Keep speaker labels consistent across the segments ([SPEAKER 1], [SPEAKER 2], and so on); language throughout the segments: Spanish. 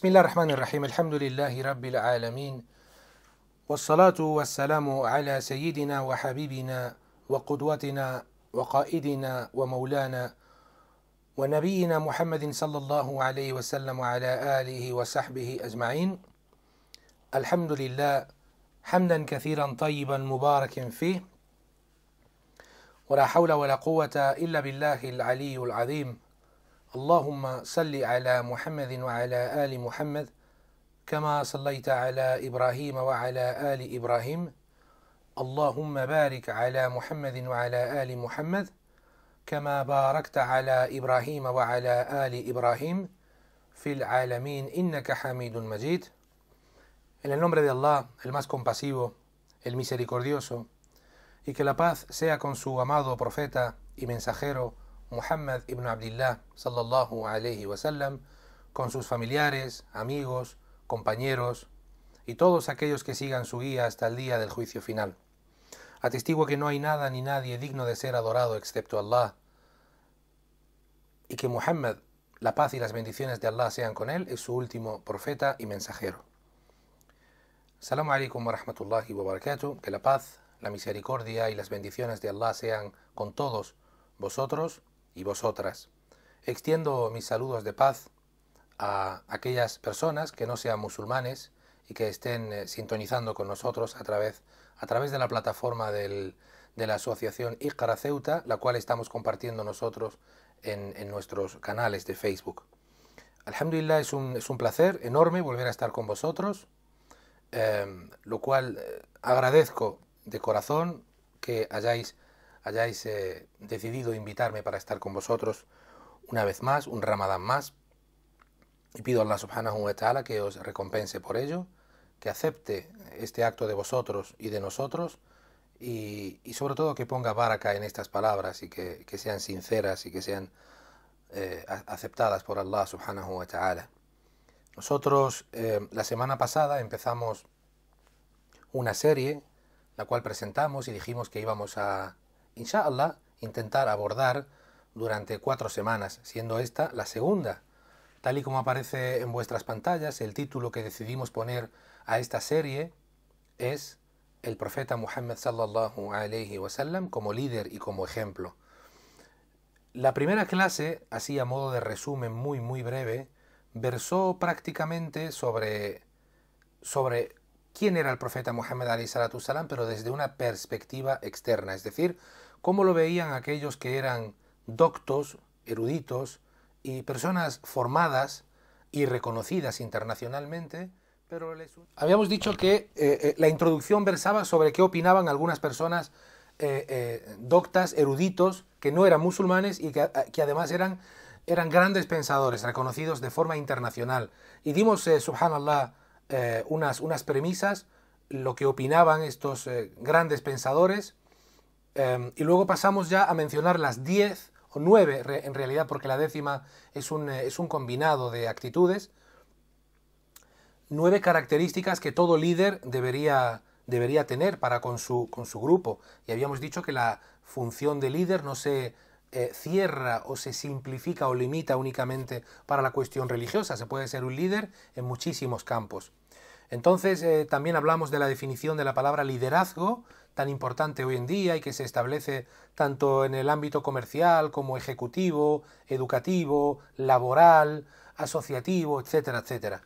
[SPEAKER 1] بسم الله الرحمن الرحيم الحمد لله رب العالمين والصلاة والسلام على سيدنا وحبيبنا وقدوتنا وقائدنا ومولانا ونبينا محمد صلى الله عليه وسلم وعلى آله وصحبه أجمعين الحمد لله حمدا كثيرا طيبا مباركا فيه ولا حول ولا قوة إلا بالله العلي العظيم اللهم صل على محمد وعلى ال محمد كما صليت على ابراهيم وعلى ال ابراهيم اللهم بارك على محمد وعلى ال محمد كما باركت على ابراهيم وعلى ال ابراهيم في العالمين انك حميد مجيد En el nombre de Allah, el más compasivo, el misericordioso, y que la paz sea con su amado profeta y mensajero, Muhammad ibn Abdullah sallallahu alayhi wasallam con sus familiares, amigos, compañeros y todos aquellos que sigan su guía hasta el día del juicio final. Atestigo que no hay nada ni nadie digno de ser adorado excepto Allah y que Muhammad, la paz y las bendiciones de Allah sean con él, es su último profeta y mensajero. Salam alaikum wa rahmatullahi wa barakatuh. Que la paz, la misericordia y las bendiciones de Allah sean con todos vosotros y vosotras, extiendo mis saludos de paz a aquellas personas que no sean musulmanes y que estén eh, sintonizando con nosotros a través, a través de la plataforma de la asociación Iqra la cual estamos compartiendo nosotros en, nuestros canales de Facebook. Alhamdulillah, es un, es un placer enorme volver a estar con vosotros, em, lo cual eh, agradezco de corazón que hayáis hayáis eh, decidido invitarme para estar con vosotros una vez más, un ramadán más. Y pido a Allah subhanahu wa ta'ala que os recompense por ello, que acepte este acto de vosotros y de nosotros, y, sobre todo que ponga baraka en estas palabras y que, sean sinceras y que sean eh, aceptadas por Allah subhanahu wa ta'ala. Nosotros eh, la semana pasada empezamos una serie, la cual presentamos y dijimos que íbamos a InshaAllah intentar abordar durante cuatro semanas, siendo esta la segunda. Tal y como aparece en vuestras pantallas, el título que decidimos poner a esta serie es El profeta Muhammad sallallahu alayhi wasallam como líder y como ejemplo. La primera clase, así a modo de resumen muy muy breve, versó prácticamente sobre sobre quién era el profeta Muhammad salam pero desde una perspectiva externa, es decir, cómo lo veían aquellos que eran doctos, eruditos y personas formadas y reconocidas internacionalmente, pero Habíamos dicho que eh, eh, la introducción versaba sobre qué opinaban algunas personas eh, doctas, eruditos, que no eran musulmanes y que, que además eran, eran, grandes pensadores, reconocidos de forma internacional. Y dimos, subhanallah, eh, unas, premisas, lo que opinaban estos eh, grandes pensadores, em, y luego pasamos ya a mencionar las diez o nueve en realidad, porque la décima eh, es un, combinado de actitudes, nueve características que todo líder debería, tener para con su, grupo. Y habíamos dicho que la función de líder no se cierra o se simplifica o limita únicamente para la cuestión religiosa. Se puede ser un líder en muchísimos campos. Entonces, eh, también hablamos de la definición de la palabra liderazgo, tan importante hoy en día y que se establece tanto en el ámbito comercial como ejecutivo, educativo, laboral, asociativo, etcétera, etcétera.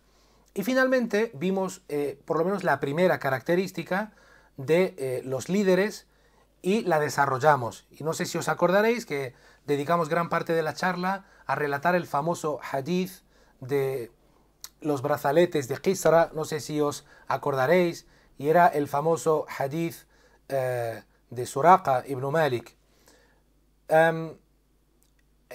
[SPEAKER 1] Y finalmente vimos eh, por lo menos la primera característica de eh, los líderes y la desarrollamos. Y no sé si os acordaréis que dedicamos gran parte de la charla a relatar el famoso hadith de los brazaletes de Kisra, no sé si os acordaréis, y era el famoso hadith eh, de Suraqa ibn Malik. Em,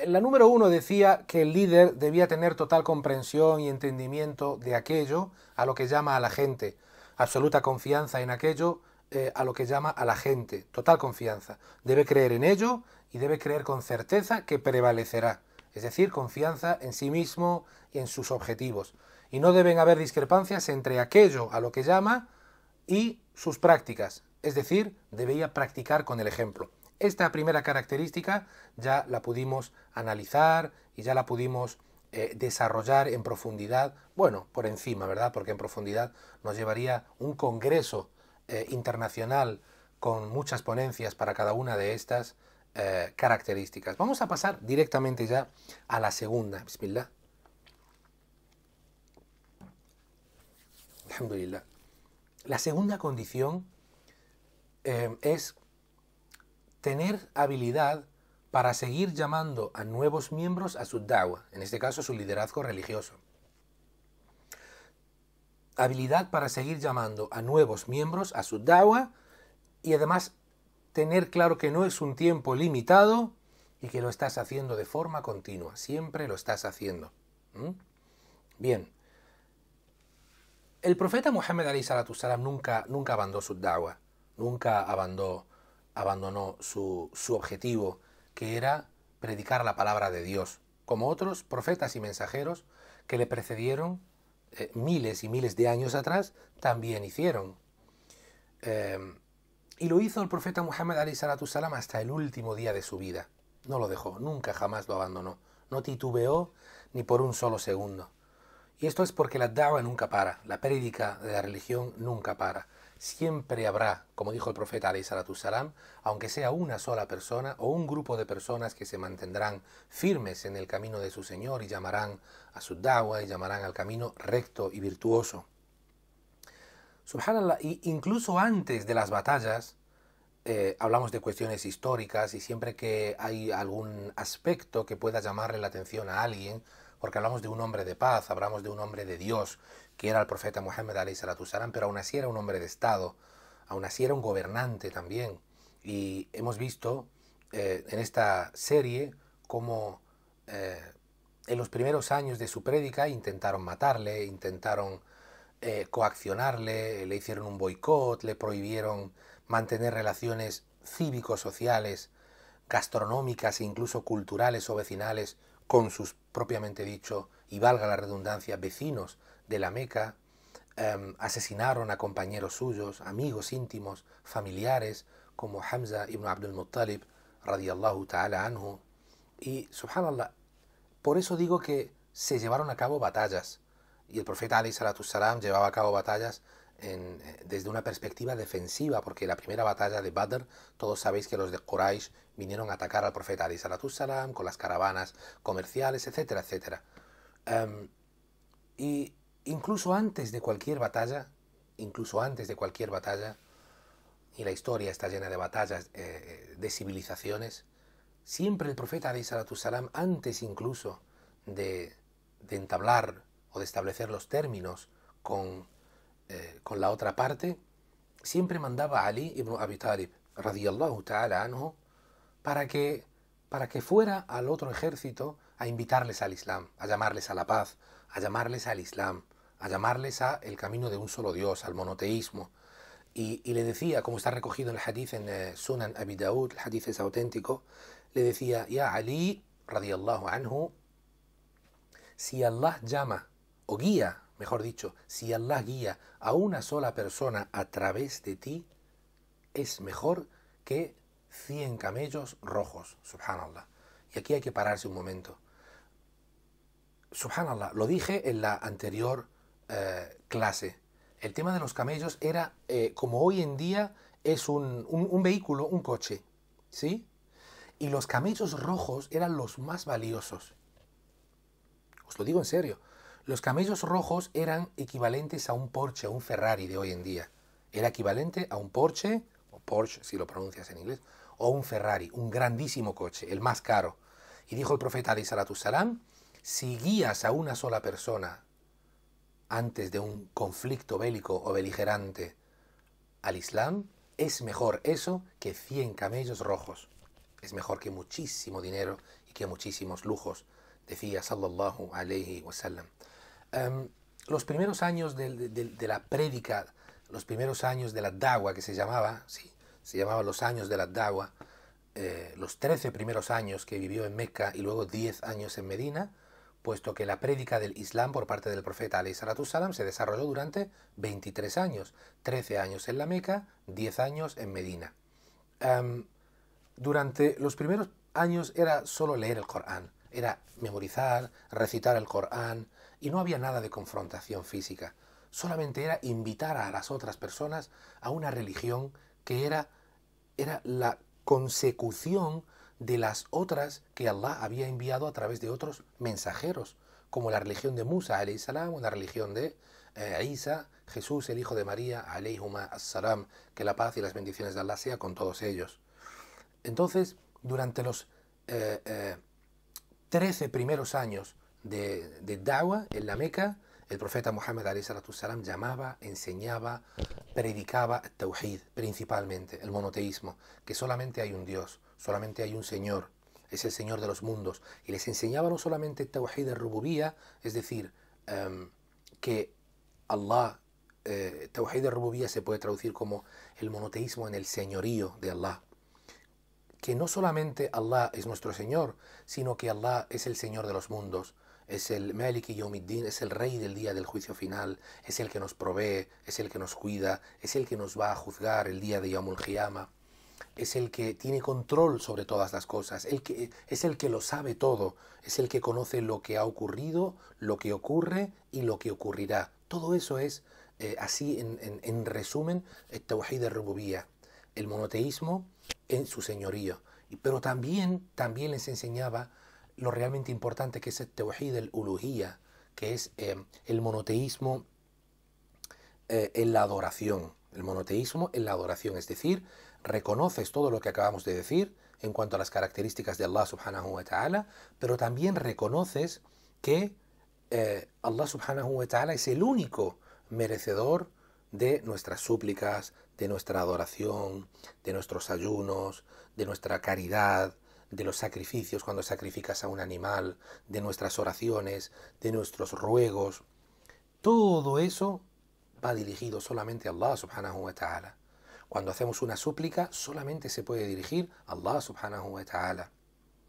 [SPEAKER 1] la número uno decía que el líder debía tener total comprensión y entendimiento de aquello a lo que llama a la gente, absoluta confianza en aquello eh, a lo que llama a la gente, total confianza. Debe creer en ello y debe creer con certeza que prevalecerá, es decir, confianza en sí mismo y en sus objetivos y no deben haber discrepancias entre aquello a lo que llama y sus prácticas. Es decir, debía practicar con el ejemplo. Esta primera característica ya la pudimos analizar y ya la pudimos eh, desarrollar en profundidad, bueno, por encima, ¿verdad? Porque en profundidad nos llevaría un congreso eh, internacional con muchas ponencias para cada una de estas eh, características. Vamos a pasar directamente ya a la segunda, bismillah. La segunda condición eh, es tener habilidad para seguir llamando a nuevos miembros a su dawa, en este caso su liderazgo religioso. Habilidad para seguir llamando a nuevos miembros a su dawa y además tener claro que no es un tiempo limitado y que lo estás haciendo de forma continua, siempre lo estás haciendo. Bien, el profeta Muhammad nunca, nunca abandonó su da'wah, nunca abandonó, su, objetivo, que era predicar la palabra de Dios, como otros profetas y mensajeros que le precedieron eh, miles y miles de años atrás, también hicieron. Em, y lo hizo el profeta Muhammad Salam hasta el último día de su vida. No lo dejó, nunca jamás lo abandonó. No titubeó ni por un solo segundo. Y esto es porque la dawa nunca para, la prédica de la religión nunca para. Siempre habrá, como dijo el profeta salam, aunque sea una sola persona o un grupo de personas que se mantendrán firmes en el camino de su Señor y llamarán a su dawa y llamarán al camino recto y virtuoso. Subhanallah, incluso antes de las batallas, eh, hablamos de cuestiones históricas y siempre que hay algún aspecto que pueda llamarle la atención a alguien, porque hablamos de un hombre de paz, hablamos de un hombre de Dios, que era el profeta Muhammad Salam, pero aún así era un hombre de Estado, aún así era un gobernante también. Y hemos visto eh, en esta serie cómo eh, en los primeros años de su prédica intentaron matarle, intentaron eh, coaccionarle, le hicieron un boicot, le prohibieron mantener relaciones cívicos, sociales, gastronómicas e incluso culturales o vecinales con sus propiamente dicho, y valga la redundancia, vecinos de la Meca, em, asesinaron a compañeros suyos, amigos íntimos, familiares, como Hamza ibn Abdul Muttalib, radiallahu ta'ala anhu. Y, subhanallah, por eso digo que se llevaron a cabo batallas. Y el profeta, alayhi salatu llevaba a cabo batallas eh, desde una perspectiva defensiva, porque la primera batalla de Badr, todos sabéis que los de Quraysh vinieron a atacar al profeta Ali Salam con las caravanas comerciales, etcétera, etcétera. Em, y incluso antes de cualquier batalla, incluso antes de cualquier batalla, y la historia está llena de batallas, eh, eh, de civilizaciones, siempre el profeta Ali Salam, antes incluso de entablar o de establecer los términos con eh, con la otra parte, siempre mandaba a Ali ibn Abi Talib, radiyallahu ta'ala anhu, para que, para que fuera al otro ejército a invitarles al Islam, a llamarles a la paz, a llamarles al Islam, a llamarles a el camino de un solo Dios, al monoteísmo. Y, le decía, como está recogido en el hadith en eh, Sunan Abi Daud, el hadith es auténtico, le decía, Ya Ali, radiyallahu anhu, si Allah llama o guía Mejor dicho, si Allah guía a una sola persona a través de ti, es mejor que 100 camellos rojos, subhanallah. Y aquí hay que pararse un momento. Subhanallah, lo dije en la anterior eh, clase. El tema de los camellos era, eh, como hoy en día es un, un vehículo, un coche, ¿sí? Y los camellos rojos eran los más valiosos. Os lo digo en serio. Los camellos rojos eran equivalentes a un Porsche, a un Ferrari de hoy en día. Era equivalente a un Porsche, o Porsche si lo pronuncias en inglés, o un Ferrari, un grandísimo coche, el más caro. Y dijo el profeta de si guías a una sola persona antes de un conflicto bélico o beligerante al Islam, es mejor eso que 100 camellos rojos. Es mejor que muchísimo dinero y que muchísimos lujos, decía sallallahu alaihi wasallam. Em, los primeros años de, la prédica, los primeros años de la Dawa, que se llamaba, sí, se llamaba los años de la Dawa, eh, los 13 primeros años que vivió en Mecca y luego 10 años en Medina, puesto que la prédica del Islam por parte del profeta Ali Salam se desarrolló durante 23 años, 13 años en la Meca, 10 años en Medina. Em, durante los primeros años era solo leer el Corán, era memorizar, recitar el Corán, y no había nada de confrontación física, solamente era invitar a las otras personas a una religión que era, la consecución de las otras que Allah había enviado a través de otros mensajeros, como la religión de Musa, salam, o la religión de eh, Isa, Jesús, el hijo de María, salam, que la paz y las bendiciones de Allah sea con todos ellos. Entonces, durante los eh, eh, trece 13 primeros años de, de Dawa en la Meca, el profeta Muhammad salam llamaba, enseñaba, predicaba el tawhid, principalmente el monoteísmo, que solamente hay un Dios, solamente hay un Señor, es el Señor de los mundos. Y les enseñaba no solamente el tawhid de rububía, es decir, em, que Allah, eh, tawhid de rububía se puede traducir como el monoteísmo en el señorío de Allah. Que no solamente Allah es nuestro Señor, sino que Allah es el Señor de los mundos es el Maliki Yomiddin, es el rey del día del juicio final, es el que nos provee, es el que nos cuida, es el que nos va a juzgar el día de Yamul es el que tiene control sobre todas las cosas, el que, es el que lo sabe todo, es el que conoce lo que ha ocurrido, lo que ocurre y lo que ocurrirá. Todo eso es, eh, así en, resumen, el el monoteísmo en su señorío. Pero también, también les enseñaba lo realmente importante que es el tawhid, el que es eh, el monoteísmo eh, en la adoración. El monoteísmo en la adoración, es decir, reconoces todo lo que acabamos de decir en cuanto a las características de Allah subhanahu wa ta'ala, pero también reconoces que eh, Allah subhanahu wa ta'ala es el único merecedor de nuestras súplicas, de nuestra adoración, de nuestros ayunos, de nuestra caridad, de los sacrificios cuando sacrificas a un animal, de nuestras oraciones, de nuestros ruegos. Todo eso va dirigido solamente a Allah subhanahu wa ta'ala. Cuando hacemos una súplica, solamente se puede dirigir a Allah subhanahu wa ta'ala.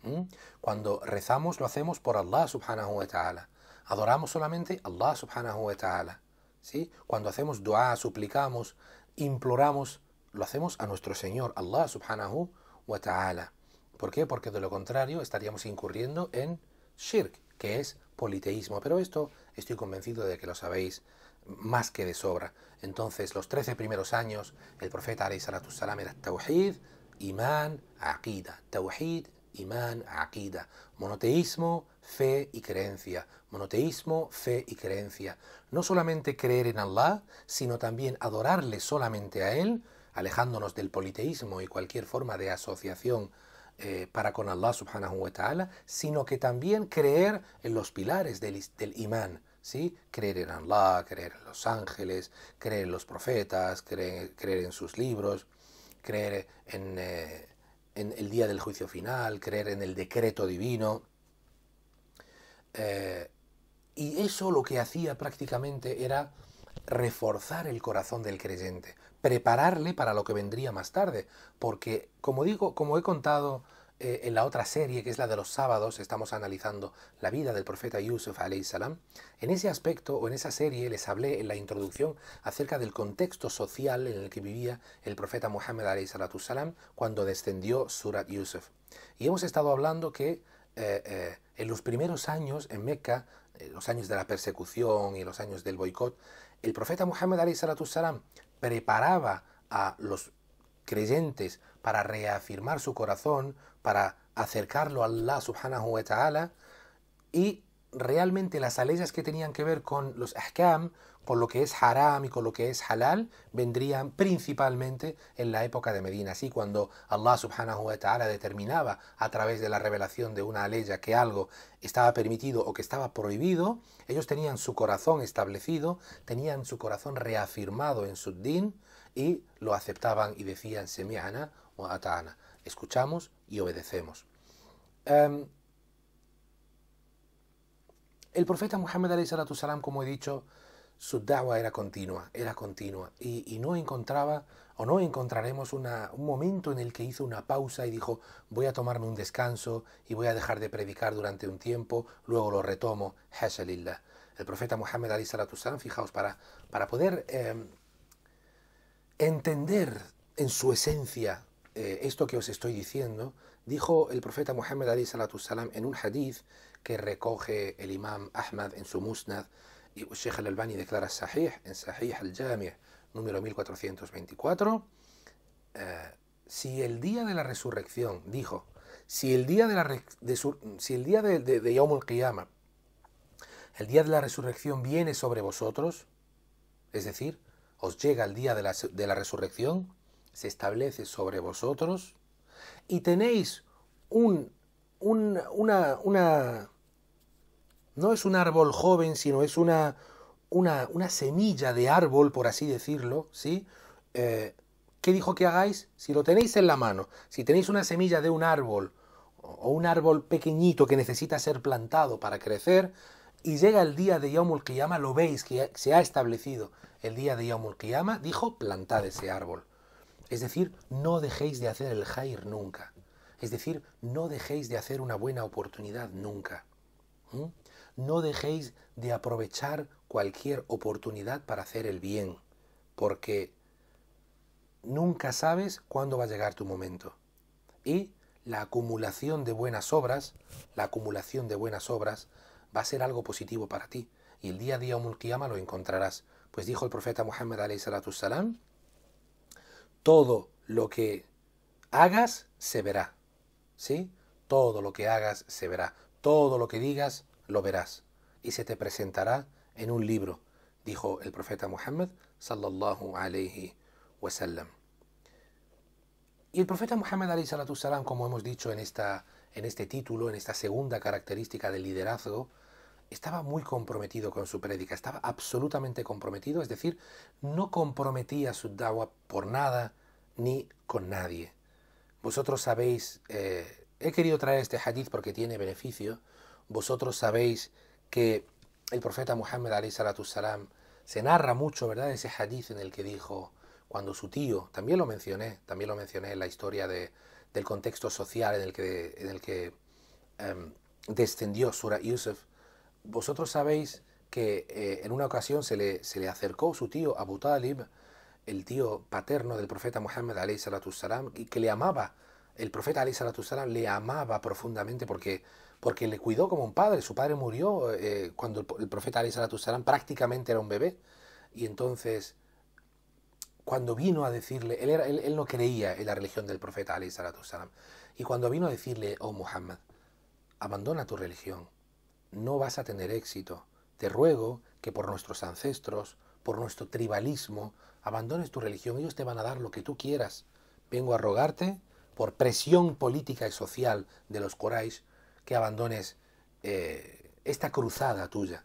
[SPEAKER 1] ¿Mm? Cuando rezamos, lo hacemos por Allah subhanahu wa ta'ala. Adoramos solamente a Allah subhanahu wa ta'ala. ¿Sí? Cuando hacemos dua, suplicamos, imploramos, lo hacemos a nuestro Señor, Allah subhanahu wa ta'ala. ¿Por qué? Porque de lo contrario estaríamos incurriendo en shirk, que es politeísmo. Pero esto estoy convencido de que lo sabéis más que de sobra. Entonces, los trece primeros años, el profeta Alayhi Salatu era Tawhid, Imán, Aqida. Tawhid, Imán, Aqida. Monoteísmo, fe y creencia. Monoteísmo, fe y creencia. No solamente creer en Allah, sino también adorarle solamente a Él, alejándonos del politeísmo y cualquier forma de asociación eh, para con Allah subhanahu wa ta'ala, sino que también creer en los pilares del, imán. Creer en Allah, creer en los ángeles, creer en los profetas, creer, en sus libros, creer eh, en, el día del juicio final, creer en el decreto divino. Eh, y eso lo que hacía prácticamente era reforzar el corazón del creyente, prepararle para lo que vendría más tarde. Porque, como digo, como he contado eh, en la otra serie, que es la de los sábados, estamos analizando la vida del profeta Yusuf salam. En ese aspecto o en esa serie les hablé en la introducción acerca del contexto social en el que vivía el profeta Muhammad salam cuando descendió Surat Yusuf. Y hemos estado hablando que eh, eh, en los primeros años en Mecca, los años de la persecución y los años del boicot, el profeta Muhammad salam preparaba a los creyentes para reafirmar su corazón, para acercarlo a Allah subhanahu wa ta'ala, y realmente las alejas que tenían que ver con los ahkam, con lo que es haram y con lo que es halal, vendrían principalmente en la época de Medina. Así cuando Allah subhanahu wa ta'ala determinaba a través de la revelación de una ley que algo estaba permitido o que estaba prohibido, ellos tenían su corazón establecido, tenían su corazón reafirmado en su din y lo aceptaban y decían semi'ana o ata'ana. Escuchamos y obedecemos. Em, el profeta Muhammad, como he dicho, su dawa era continua, era continua, y, no encontraba o no encontraremos un momento en el que hizo una pausa y dijo, voy a tomarme un descanso y voy a dejar de predicar durante un tiempo, luego lo retomo, Hashalillah. El profeta Muhammad Ali Salatusan, fijaos, para, para poder em, entender en su esencia eh, esto que os estoy diciendo, dijo el profeta Muhammad Ali wasalam, en un hadith que recoge el imam Ahmad en su musnad, y Sheikh al-Albani declara Sahih en Sahih al-Jami' número 1424. Eh, si el día de la resurrección, dijo, si el día de la si el día de, Yom el día de la resurrección viene sobre vosotros, es decir, os llega el día de la, resurrección, se establece sobre vosotros, y tenéis un, una, no es un árbol joven, sino es una, una, semilla de árbol, por así decirlo, ¿sí? Eh, ¿Qué dijo que hagáis? Si lo tenéis en la mano, si tenéis una semilla de un árbol o un árbol pequeñito que necesita ser plantado para crecer, y llega el día de Yomul Kiyama, lo veis que se ha establecido el día de Yomul Kiyama, dijo, plantad ese árbol. Es decir, no dejéis de hacer el Jair nunca. Es decir, no dejéis de hacer una buena oportunidad nunca. ¿Mm? No dejéis de aprovechar cualquier oportunidad para hacer el bien, porque nunca sabes cuándo va a llegar tu momento. Y la acumulación de buenas obras, la acumulación de buenas obras va a ser algo positivo para ti. Y el día a día Omulkiyama lo encontrarás. Pues dijo el profeta Muhammad salam todo lo que hagas se verá. ¿Sí? Todo lo que hagas se verá. Todo lo que digas lo verás, y se te presentará en un libro, dijo el profeta Muhammad sallallahu alayhi wasallam. Y el profeta Muhammad alayhi salatu salam, como hemos dicho en, esta, en este título, en esta segunda característica del liderazgo, estaba muy comprometido con su prédica, estaba absolutamente comprometido, es decir, no comprometía su dawa por nada ni con nadie. Vosotros sabéis, eh, he querido traer este hadith porque tiene beneficio, vosotros sabéis que el profeta Muhammad salam se narra mucho, ¿verdad?, en ese hadith en el que dijo, cuando su tío, también lo mencioné, también lo mencioné en la historia del contexto social en el que, el que em, descendió Surah Yusuf, vosotros sabéis que eh, en una ocasión se le, se le acercó su tío Abu Talib, el tío paterno del profeta Muhammad salam y que le amaba, el profeta salam le amaba profundamente porque porque le cuidó como un padre. Su padre murió eh, cuando el, el profeta Ali Sallam prácticamente era un bebé. Y entonces, cuando vino a decirle, él, era, él, no creía en la religión del profeta Ali Sallam Y cuando vino a decirle, oh Muhammad, abandona tu religión, no vas a tener éxito. Te ruego que por nuestros ancestros, por nuestro tribalismo, abandones tu religión, ellos te van a dar lo que tú quieras. Vengo a rogarte por presión política y social de los Quraysh que abandones eh, esta cruzada tuya.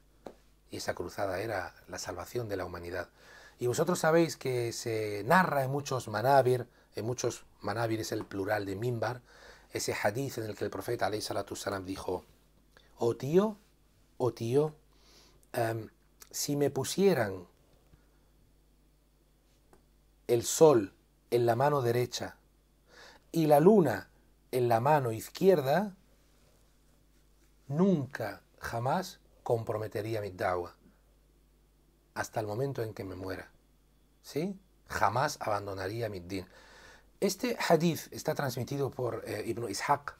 [SPEAKER 1] Y esa cruzada era la salvación de la humanidad. Y vosotros sabéis que se narra en muchos manábir en muchos manábir es el plural de mimbar, ese hadith en el que el profeta salam dijo, oh tío, oh tío, em, si me pusieran el sol en la mano derecha y la luna en la mano izquierda, nunca, jamás comprometería mi dawa hasta el momento en que me muera. ¿Sí? Jamás abandonaría mi din. Este hadith está transmitido por eh, Ibn Ishaq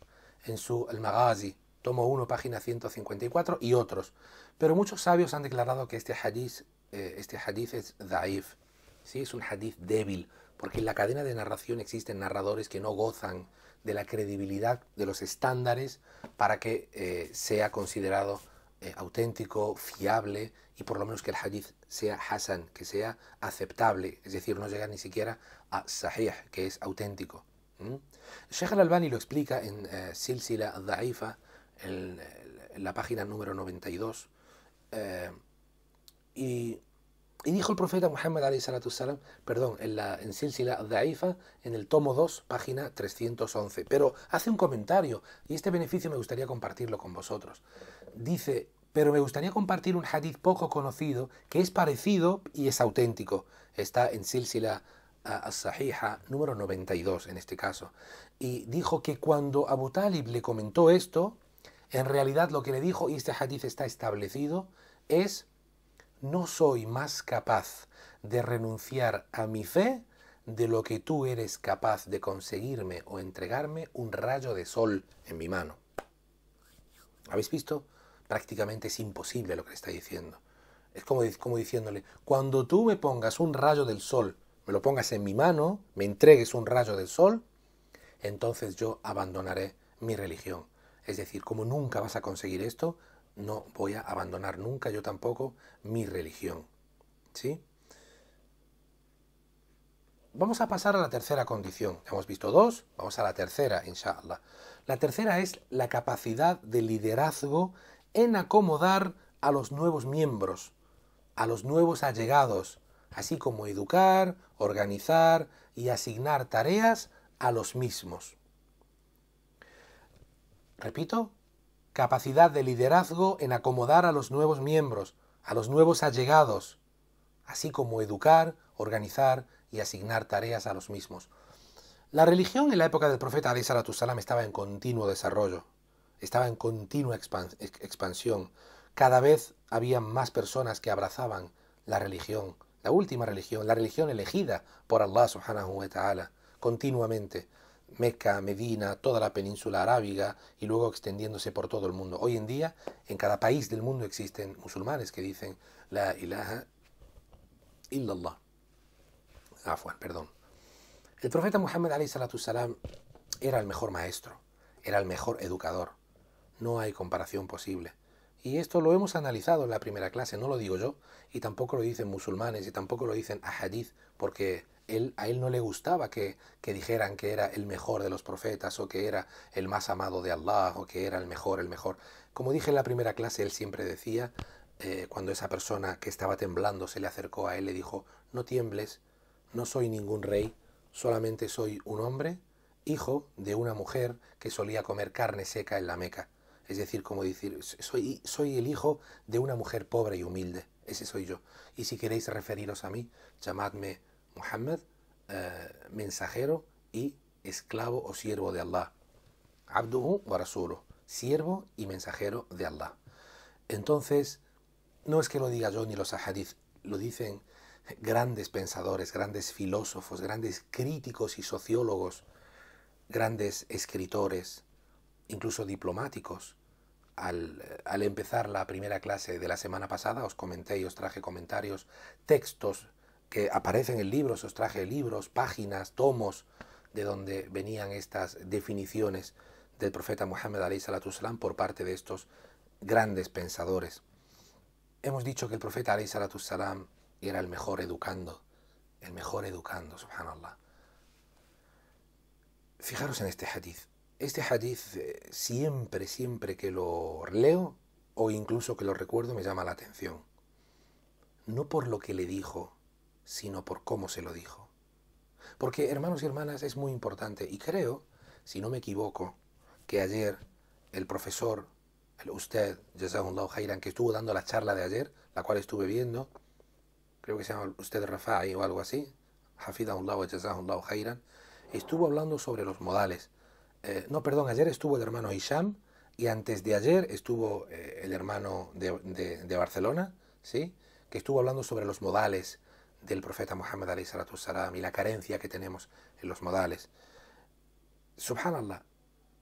[SPEAKER 1] en su Al-Maghazi, tomo 1, página 154, y otros. Pero muchos sabios han declarado que este hadith, eh, este es da'if, ¿sí? es un hadith débil, porque en la cadena de narración existen narradores que no gozan de la credibilidad de los estándares para que eh, sea considerado eh, auténtico, fiable y por lo menos que el hadith sea hasan, que sea aceptable, es decir, no llega ni siquiera a sahih, que es auténtico. Sheikh al-Albani lo explica en eh, Silsila Da'ifa, en, eh, la página número 92, y y dijo el profeta Muhammad salam, perdón, en la en Silsila Daifa, en el tomo 2, página 311. Pero hace un comentario, y este beneficio me gustaría compartirlo con vosotros. Dice, pero me gustaría compartir un hadith poco conocido que es parecido y es auténtico. Está en Silsila as sahiha número 92 en este caso. Y dijo que cuando Abu Talib le comentó esto, en realidad lo que le dijo, y este hadith está establecido, es no soy más capaz de renunciar a mi fe de lo que tú eres capaz de conseguirme o entregarme un rayo de sol en mi mano. ¿Habéis visto? Prácticamente es imposible lo que le está diciendo. Es como, como diciéndole, cuando tú me pongas un rayo del sol, me lo pongas en mi mano, me entregues un rayo del sol, entonces yo abandonaré mi religión. Es decir, como nunca vas a conseguir esto, no voy a abandonar nunca yo tampoco mi religión. ¿Sí? Vamos a pasar a la tercera condición. hemos visto dos, vamos a la tercera, inshallah. La tercera es la capacidad de liderazgo en acomodar a los nuevos miembros, a los nuevos allegados, así como educar, organizar y asignar tareas a los mismos. Repito, capacidad de liderazgo en acomodar a los nuevos miembros, a los nuevos allegados, así como educar, organizar y asignar tareas a los mismos. La religión en la época del profeta de estaba en continuo desarrollo, estaba en continua expansión. Cada vez había más personas que abrazaban la religión, la última religión, la religión elegida por Allah subhanahu wa ta'ala, continuamente. Meca, Medina, toda la península arábiga y luego extendiéndose por todo el mundo. Hoy en día, en cada país del mundo existen musulmanes que dicen la ilaha illallah. ah, perdón. El profeta Muhammad salam era el mejor maestro, era el mejor educador. No hay comparación posible. Y esto lo hemos analizado en la primera clase, no lo digo yo, y tampoco lo dicen musulmanes, y tampoco lo dicen ahadith, porque a él no le gustaba que, dijeran que era el mejor de los profetas o que era el más amado de Allah o que era el mejor, el mejor. Como dije en la primera clase, él siempre decía, eh, cuando esa persona que estaba temblando se le acercó a él, le dijo, no tiembles, no soy ningún rey, solamente soy un hombre, hijo de una mujer que solía comer carne seca en la Meca. Es decir, como decir, soy, soy el hijo de una mujer pobre y humilde, ese soy yo. Y si queréis referiros a mí, llamadme Muhammad, eh, mensajero y esclavo o siervo de Allah. Abduhu Barasuro, siervo y mensajero de Allah. Entonces, no es que lo diga yo ni los ahadith, lo dicen grandes pensadores, grandes filósofos, grandes críticos y sociólogos, grandes escritores, incluso diplomáticos. al, empezar la primera clase de la semana pasada os comenté y os traje comentarios, textos aparecen aparece en el libro, traje libros, páginas, tomos, de donde venían estas definiciones del profeta Muhammad salam por parte de estos grandes pensadores. Hemos dicho que el profeta salam era el mejor educando, el mejor educando, subhanallah. Fijaros en este hadith. Este hadith eh, siempre, siempre que lo leo o incluso que lo recuerdo me llama la atención. No por lo que le dijo sino por cómo se lo dijo. Porque, hermanos y hermanas, es muy importante, y creo, si no me equivoco, que ayer el profesor, el usted, Jazakallah Jairan, que estuvo dando la charla de ayer, la cual estuve viendo, creo que se llama usted Rafael o algo así, Hafidahullah wa estuvo hablando sobre los modales. Eh, no, perdón, ayer estuvo el hermano Hisham, y antes de ayer estuvo eh, el hermano de, de Barcelona, ¿sí? que estuvo hablando sobre los modales, del profeta Muhammad salam y la carencia que tenemos en los modales. Subhanallah,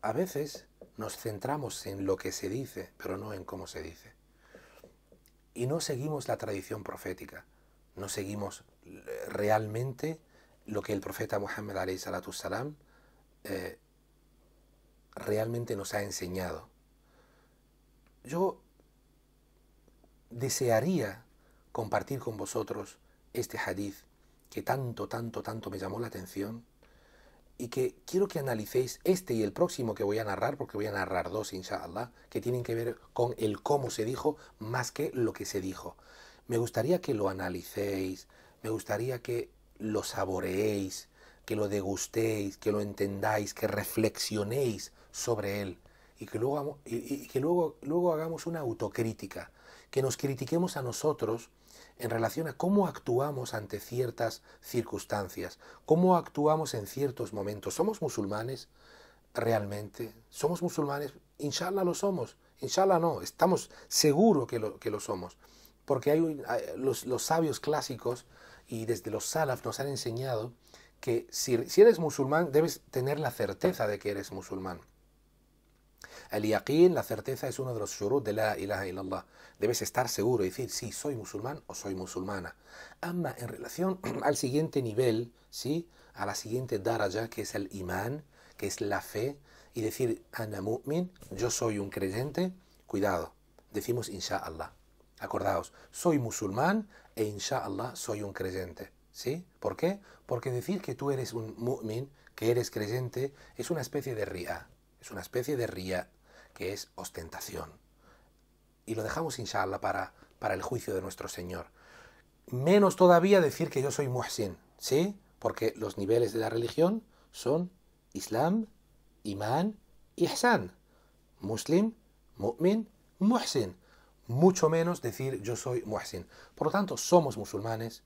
[SPEAKER 1] a veces nos centramos en lo que se dice, pero no en cómo se dice. Y no seguimos la tradición profética, no seguimos eh, realmente lo que el profeta Muhammad salam eh, realmente nos ha enseñado. Yo desearía compartir con vosotros este hadith que tanto, tanto, tanto me llamó la atención y que quiero que analicéis este y el próximo que voy a narrar, porque voy a narrar dos, inshallah, que tienen que ver con el cómo se dijo más que lo que se dijo. Me gustaría que lo analicéis, me gustaría que lo saboreéis, que lo degustéis, que lo entendáis, que reflexionéis sobre él y que luego, que luego, luego hagamos una autocrítica, que nos critiquemos a nosotros en relación a cómo actuamos ante ciertas circunstancias, cómo actuamos en ciertos momentos. ¿Somos musulmanes realmente? ¿Somos musulmanes? Inshallah lo somos, inshallah no, estamos seguros que lo, que lo somos. Porque hay, los, sabios clásicos y desde los salaf nos han enseñado que si eres musulmán debes tener la certeza de que eres musulmán. El yaqeen, la certeza, es uno de los shurut de la ilaha Allah. Debes estar seguro y decir, sí, soy musulmán o soy musulmana. Amma, en relación al siguiente nivel, ¿sí? a la siguiente daraja, que es el imán, que es la fe, y decir, ana mu'min, yo soy un creyente, cuidado, decimos insha'Allah. Acordaos, soy musulmán e insha'Allah soy un creyente. ¿Sí? ¿Por qué? Porque decir que tú eres un mu'min, que eres creyente, es una especie de ria, es una especie de ria que es ostentación. Y lo dejamos, insha'Allah para, para el juicio de nuestro Señor. Menos todavía decir que yo soy muhsin, ¿sí? Porque los niveles de la religión son Islam, Imán, Hassan, Muslim, Mu'min, Muhsin. Mucho menos decir yo soy muhsin. Por lo tanto, somos musulmanes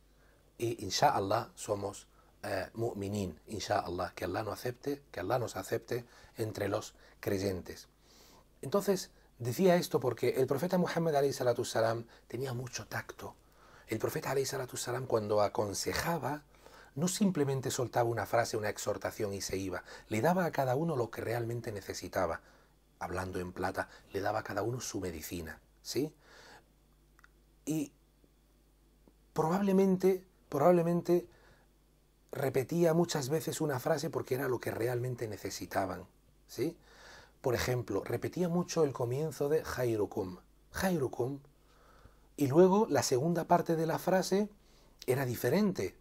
[SPEAKER 1] y, insha'Allah somos eh, mu'minin, inshallah, que Allah nos acepte, que Allah nos acepte entre los creyentes. Entonces, decía esto porque el profeta Muhammad salam tenía mucho tacto. El profeta salam cuando aconsejaba, no simplemente soltaba una frase, una exhortación y se iba, le daba a cada uno lo que realmente necesitaba. Hablando en plata, le daba a cada uno su medicina, ¿sí? Y probablemente, probablemente repetía muchas veces una frase porque era lo que realmente necesitaban, ¿sí? Por ejemplo, repetía mucho el comienzo de Jairukum, Jairukum, y luego la segunda parte de la frase era diferente.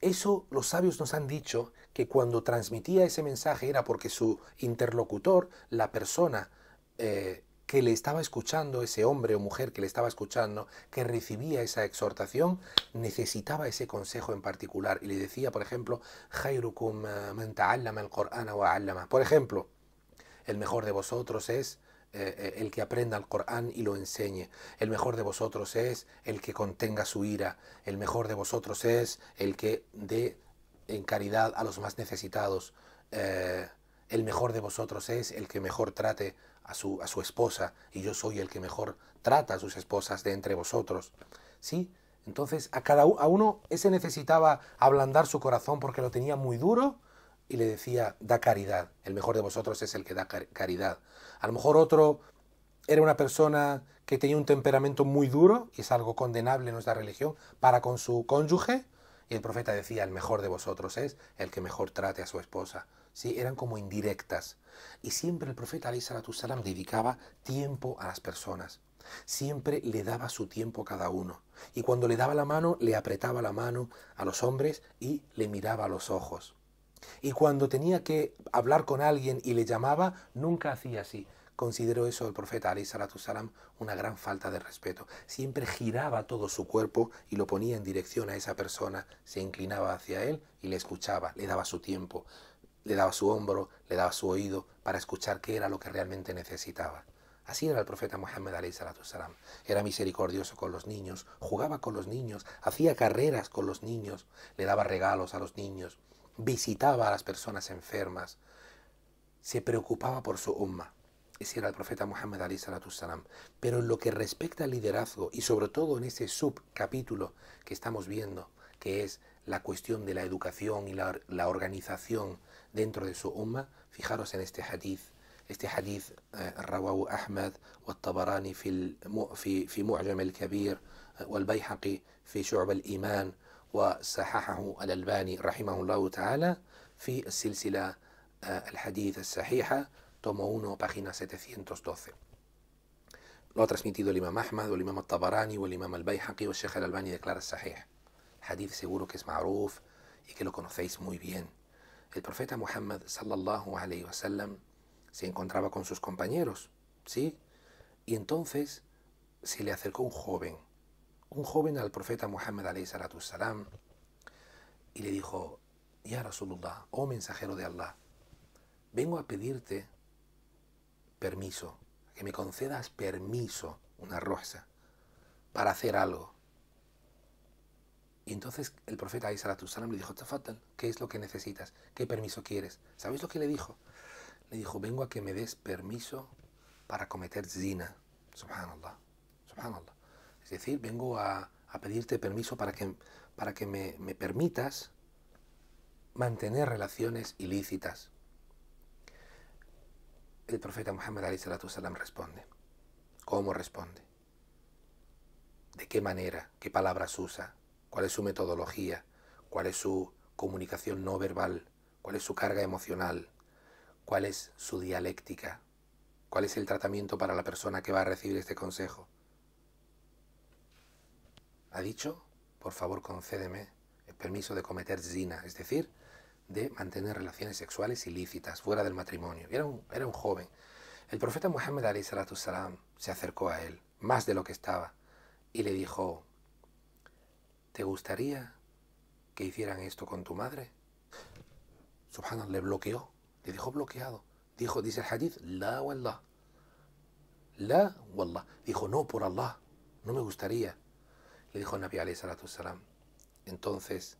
[SPEAKER 1] Eso los sabios nos han dicho que cuando transmitía ese mensaje era porque su interlocutor, la persona eh, que le estaba escuchando, ese hombre o mujer que le estaba escuchando, que recibía esa exhortación, necesitaba ese consejo en particular. Y le decía, por ejemplo, Jairukum eh, al Por ejemplo, el mejor de vosotros es eh, eh, el que aprenda el Corán y lo enseñe. El mejor de vosotros es el que contenga su ira. El mejor de vosotros es el que dé en caridad a los más necesitados. Eh, el mejor de vosotros es el que mejor trate a su, a su esposa. Y yo soy el que mejor trata a sus esposas de entre vosotros. ¿Sí? Entonces a cada a uno ese necesitaba ablandar su corazón porque lo tenía muy duro y le decía, da caridad, el mejor de vosotros es el que da caridad. A lo mejor otro era una persona que tenía un temperamento muy duro, y es algo condenable en nuestra religión, para con su cónyuge, y el profeta decía, el mejor de vosotros es el que mejor trate a su esposa. Sí, eran como indirectas. Y siempre el profeta salam dedicaba tiempo a las personas. Siempre le daba su tiempo a cada uno. Y cuando le daba la mano, le apretaba la mano a los hombres y le miraba a los ojos. Y cuando tenía que hablar con alguien y le llamaba, nunca hacía así. Consideró eso el profeta Ali una gran falta de respeto. Siempre giraba todo su cuerpo y lo ponía en dirección a esa persona, se inclinaba hacia él y le escuchaba, le daba su tiempo, le daba su hombro, le daba su oído para escuchar qué era lo que realmente necesitaba. Así era el profeta Muhammad salam. Era misericordioso con los niños, jugaba con los niños, hacía carreras con los niños, le daba regalos a los niños, visitaba a las personas enfermas, se preocupaba por su umma. Ese era el profeta Muhammad Ali salam. Pero en lo que respecta al liderazgo, y sobre todo en ese subcapítulo que estamos viendo, que es la cuestión de la educación y la, organización dentro de su umma, fijaros en este hadith este hadith رواه أحمد والطبراني في, في, معجم الكبير وصححه ta'ala, رحمه الله تعالى في السلسلة الحديث الصحيحة tomo 1, página 712. Lo ha transmitido el Imam Ahmad, o el Imam al-Tabarani, o el Imam al-Bayhaqi, y el Sheikh al-Albani declara sahih. Hadith seguro que es ma'ruf y que lo conocéis muy bien. El profeta Muhammad sallallahu alayhi sallam, se encontraba con sus compañeros, ¿sí? Y entonces se le acercó un joven un joven al profeta Muhammad salam y le dijo, Ya Rasulullah, oh mensajero de Allah, vengo a pedirte permiso, que me concedas permiso, una rosa, para hacer algo. Y entonces el profeta salam le dijo, Tafatal, ¿qué es lo que necesitas? ¿Qué permiso quieres? ¿Sabéis lo que le dijo? Le dijo, vengo a que me des permiso para cometer zina. Subhanallah, subhanallah. Es decir, vengo a, pedirte permiso para que, para que me, permitas mantener relaciones ilícitas. El profeta Muhammad salam responde. ¿Cómo responde? ¿De qué manera? ¿Qué palabras usa? ¿Cuál es su metodología? ¿Cuál es su comunicación no verbal? ¿Cuál es su carga emocional? ¿Cuál es su dialéctica? ¿Cuál es el tratamiento para la persona que va a recibir este consejo? ha dicho, por favor concédeme el permiso de cometer zina, es decir, de mantener relaciones sexuales ilícitas fuera del matrimonio. Era un, era un joven. El profeta Muhammad salam se acercó a él, más de lo que estaba, y le dijo, ¿te gustaría que hicieran esto con tu madre? Subhanallah le bloqueó, le dijo bloqueado. Dijo, dice el hadith, la wallah. La wallah. Dijo, no, por Allah, no me gustaría. Le dijo Nabi alayhi salatu salam, entonces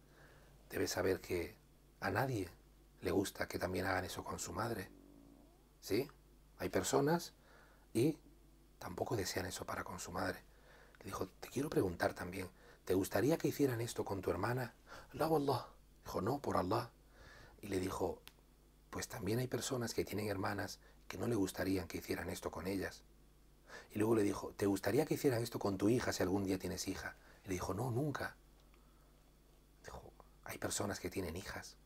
[SPEAKER 1] debes saber que a nadie le gusta que también hagan eso con su madre. ¿Sí? Hay personas y tampoco desean eso para con su madre. Le dijo, te quiero preguntar también, ¿te gustaría que hicieran esto con tu hermana? La Dijo, no, por Allah. Y le dijo, pues también hay personas que tienen hermanas que no le gustarían que hicieran esto con ellas. Y luego le dijo, ¿te gustaría que hicieran esto con tu hija si algún día tienes hija? le dijo, no, nunca. Dijo, hay personas que tienen hijas.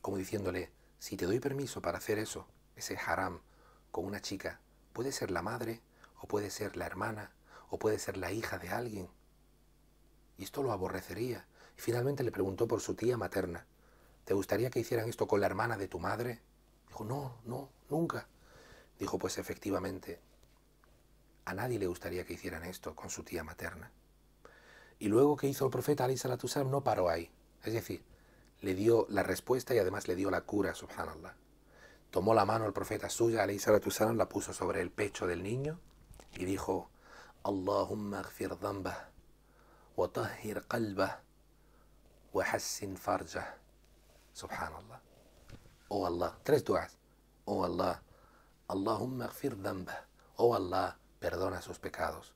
[SPEAKER 1] Como diciéndole, si te doy permiso para hacer eso, ese haram, con una chica, puede ser la madre, o puede ser la hermana, o puede ser la hija de alguien. Y esto lo aborrecería. Y finalmente le preguntó por su tía materna, ¿te gustaría que hicieran esto con la hermana de tu madre? Dijo, no, no, nunca. Dijo, pues efectivamente, a nadie le gustaría que hicieran esto con su tía materna. Y luego que hizo el profeta Ali Salatusalam no paró ahí. Es decir, le dio la respuesta y además le dio la cura, subhanallah. Tomó la mano el profeta suya, Ali Salatusalam, la puso sobre el pecho del niño y dijo, Allahumma gfir dhanbah, wa tahhir qalbah, wa hassin farja. Subhanallah. Oh Allah, tres duas. Oh Allah, Allahumma gfir dhanbah. Oh Allah, perdona sus pecados,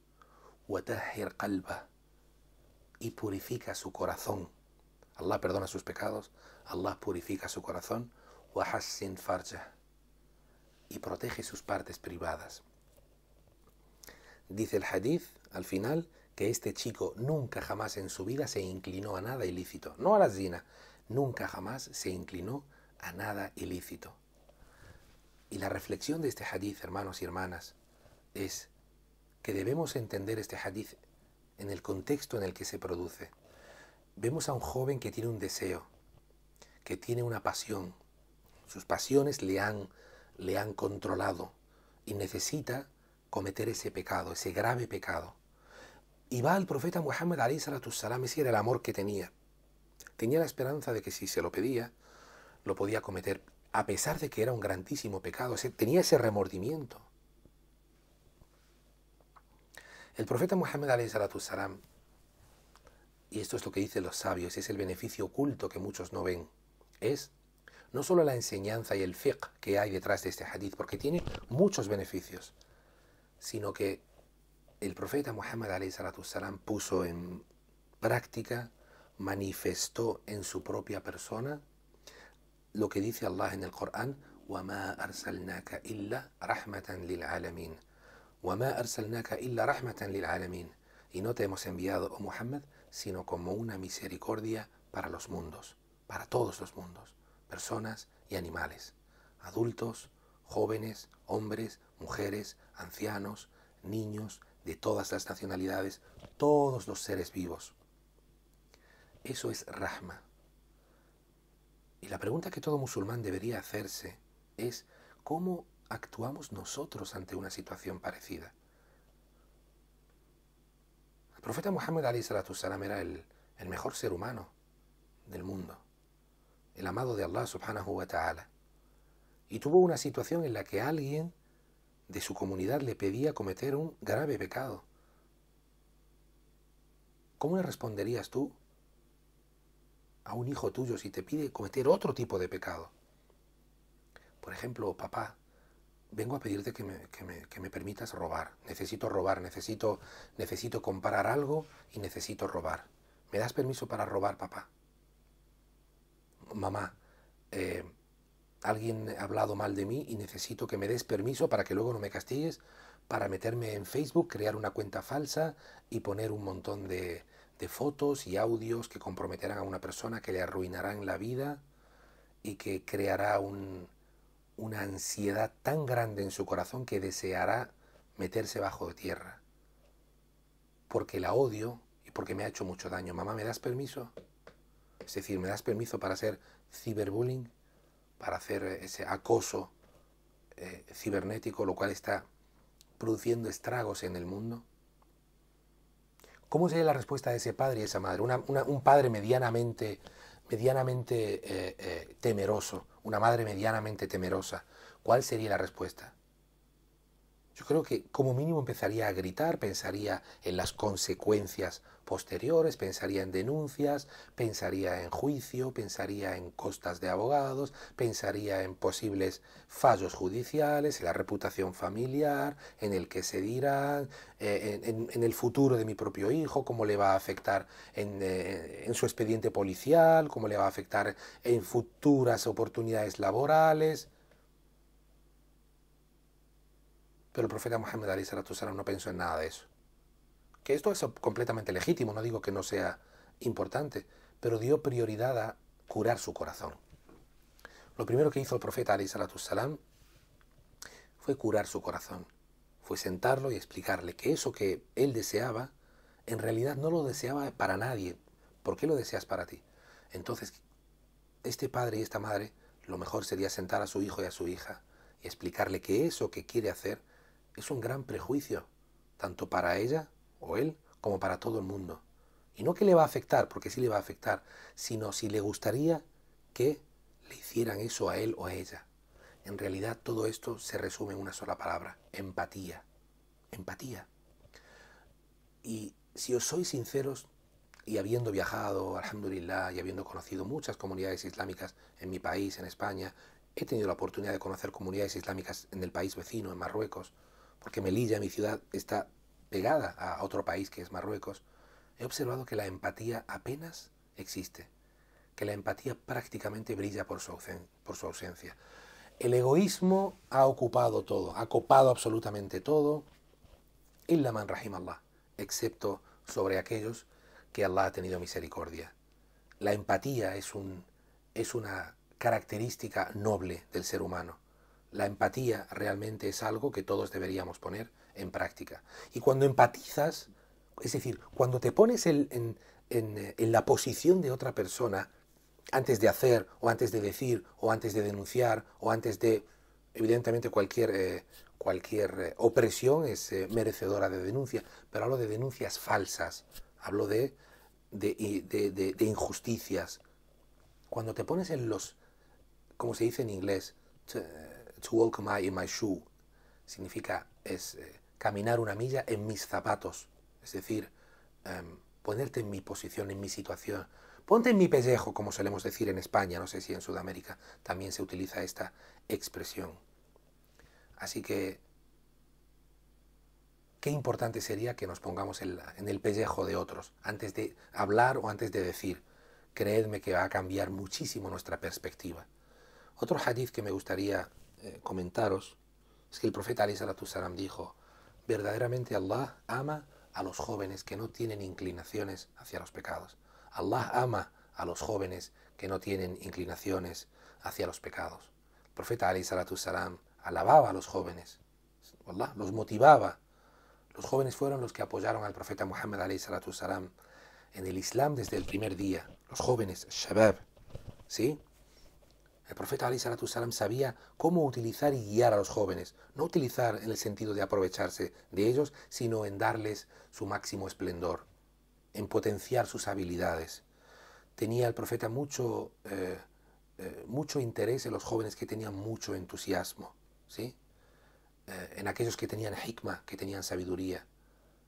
[SPEAKER 1] y purifica su corazón. Allah perdona sus pecados, Allah purifica su corazón, y protege sus partes privadas. Dice el hadith al final que este chico nunca jamás en su vida se inclinó a nada ilícito, no a la zina, nunca jamás se inclinó a nada ilícito. Y la reflexión de este hadith, hermanos y hermanas, es que debemos entender este hadith en el contexto en el que se produce. Vemos a un joven que tiene un deseo, que tiene una pasión. Sus pasiones le han, le han controlado y necesita cometer ese pecado, ese grave pecado. Y va al profeta Muhammad salam ese era el amor que tenía. Tenía la esperanza de que si se lo pedía, lo podía cometer, a pesar de que era un grandísimo pecado. Tenía ese remordimiento. El profeta Muhammad salam y esto es lo que dicen los sabios, es el beneficio oculto que muchos no ven, es no solo la enseñanza y el fiqh que hay detrás de este hadith, porque tiene muchos beneficios, sino que el profeta Muhammad salam puso en práctica, manifestó en su propia persona lo que dice Allah en el Corán, وَمَا أَرْسَلْنَاكَ إِلَّا رَحْمَةً لِلْعَالَمِينَ y no te hemos enviado, oh Muhammad, sino como una misericordia para los mundos, para todos los mundos, personas y animales, adultos, jóvenes, hombres, mujeres, ancianos, niños, de todas las nacionalidades, todos los seres vivos. Eso es Rahma. Y la pregunta que todo musulmán debería hacerse es, ¿cómo actuamos nosotros ante una situación parecida? El profeta Muhammad era el, el mejor ser humano del mundo, el amado de Allah subhanahu wa ta'ala, y tuvo una situación en la que alguien de su comunidad le pedía cometer un grave pecado. ¿Cómo le responderías tú a un hijo tuyo si te pide cometer otro tipo de pecado? Por ejemplo, papá, vengo a pedirte que me, permitas robar. Necesito robar, necesito, necesito comprar algo y necesito robar. ¿Me das permiso para robar, papá? Mamá, eh, alguien ha hablado mal de mí y necesito que me des permiso para que luego no me castigues para meterme en Facebook, crear una cuenta falsa y poner un montón de, de fotos y audios que comprometerán a una persona, que le arruinarán la vida y que creará un, una ansiedad tan grande en su corazón que deseará meterse bajo tierra. Porque la odio y porque me ha hecho mucho daño. Mamá, ¿me das permiso? Es decir, ¿me das permiso para hacer ciberbullying? Para hacer ese acoso eh, cibernético, lo cual está produciendo estragos en el mundo. ¿Cómo sería la respuesta de ese padre y esa madre? un padre medianamente medianamente eh, eh, temeroso, una madre medianamente temerosa, ¿cuál sería la respuesta? Yo creo que como mínimo empezaría a gritar, pensaría en las consecuencias posteriores, pensaría en denuncias, pensaría en juicio, pensaría en costas de abogados, pensaría en posibles fallos judiciales, en la reputación familiar, en el que se dirá eh, en, el futuro de mi propio hijo, cómo le va a afectar eh, en, su expediente policial, cómo le va a afectar en futuras oportunidades laborales. Pero el profeta Muhammad Ali no pensó en nada de eso que esto es completamente legítimo, no digo que no sea importante, pero dio prioridad a curar su corazón. Lo primero que hizo el profeta al Salam fue curar su corazón, fue sentarlo y explicarle que eso que él deseaba, en realidad no lo deseaba para nadie. ¿Por qué lo deseas para ti? Entonces, este padre y esta madre, lo mejor sería sentar a su hijo y a su hija y explicarle que eso que quiere hacer es un gran prejuicio, tanto para ella o él, como para todo el mundo. Y no que le va a afectar, porque sí le va a afectar, sino si le gustaría que le hicieran eso a él o a ella. En realidad todo esto se resume en una sola palabra, empatía. Empatía. Y si os soy sinceros, y habiendo viajado, alhamdulillah, y habiendo conocido muchas comunidades islámicas en mi país, en España, he tenido la oportunidad de conocer comunidades islámicas en el país vecino, en Marruecos, porque Melilla, mi ciudad, está pegada a otro país que es Marruecos, he observado que la empatía apenas existe, que la empatía prácticamente brilla por su, ausencia. El egoísmo ha ocupado todo, ha copado absolutamente todo, illa man rahim excepto sobre aquellos que Allah ha tenido misericordia. La empatía es, un, es una característica noble del ser humano. La empatía realmente es algo que todos deberíamos poner en práctica. Y cuando empatizas, es decir, cuando te pones eh, en, la posición de otra persona, antes de hacer, o antes de decir, o antes de denunciar, o antes de, evidentemente, cualquier, eh, cualquier eh, opresión es merecedora de denuncia, pero hablo de denuncias falsas, hablo de, de, injusticias. Cuando te pones en los, como se dice en inglés, to, walk my in my shoe, significa es caminar una milla en mis zapatos, es decir, em, ponerte en mi posición, en mi situación, ponte en mi pellejo, como solemos decir en España, no sé si en Sudamérica también se utiliza esta expresión. Así que, qué importante sería que nos pongamos en, el pellejo de otros, antes de hablar o antes de decir. Creedme que va a cambiar muchísimo nuestra perspectiva. Otro hadith que me gustaría eh, comentaros es que el profeta Ali Salatu dijo, Verdaderamente Allah ama a los jóvenes que no tienen inclinaciones hacia los pecados. Allah ama a los jóvenes que no tienen inclinaciones hacia los pecados. El profeta Ali Salatu Salam alababa a los jóvenes, Allah, los motivaba. Los jóvenes fueron los que apoyaron al profeta Muhammad Ali Salatu Salam en el Islam desde el primer día. Los jóvenes, Shabab, ¿sí? El profeta Ali Salam sabía cómo utilizar y guiar a los jóvenes, no utilizar en el sentido de aprovecharse de ellos, sino en darles su máximo esplendor, en potenciar sus habilidades. Tenía el profeta mucho, eh, eh, mucho interés en los jóvenes que tenían mucho entusiasmo, ¿sí? Eh, en aquellos que tenían hikma, que tenían sabiduría.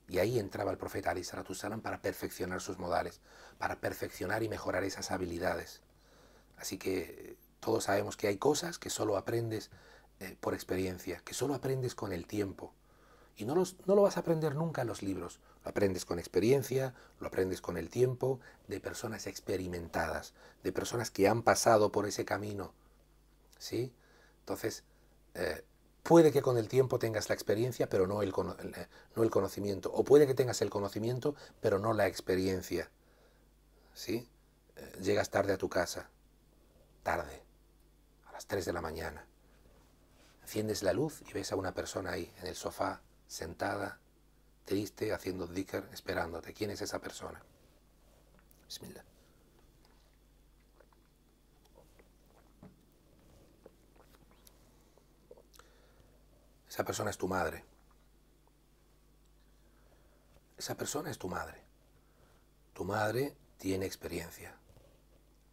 [SPEAKER 1] Y ahí entraba el profeta Ali Salam para perfeccionar sus modales, para perfeccionar y mejorar esas habilidades. Así que todos sabemos que hay cosas que solo aprendes eh, por experiencia, que solo aprendes con el tiempo. Y no, no lo vas a aprender nunca en los libros. Lo aprendes con experiencia, lo aprendes con el tiempo, de personas experimentadas, de personas que han pasado por ese camino. ¿Sí? Entonces, eh, puede que con el tiempo tengas la experiencia, pero no el, eh, no el conocimiento. O puede que tengas el conocimiento, pero no la experiencia. ¿Sí? llegas tarde a tu casa. Tarde las 3 de la mañana. Enciendes la luz y ves a una persona ahí, en el sofá, sentada, triste, haciendo dicker esperándote. ¿Quién es esa persona? Bismillah. Esa persona es tu madre. Esa persona es tu madre. Tu madre tiene experiencia.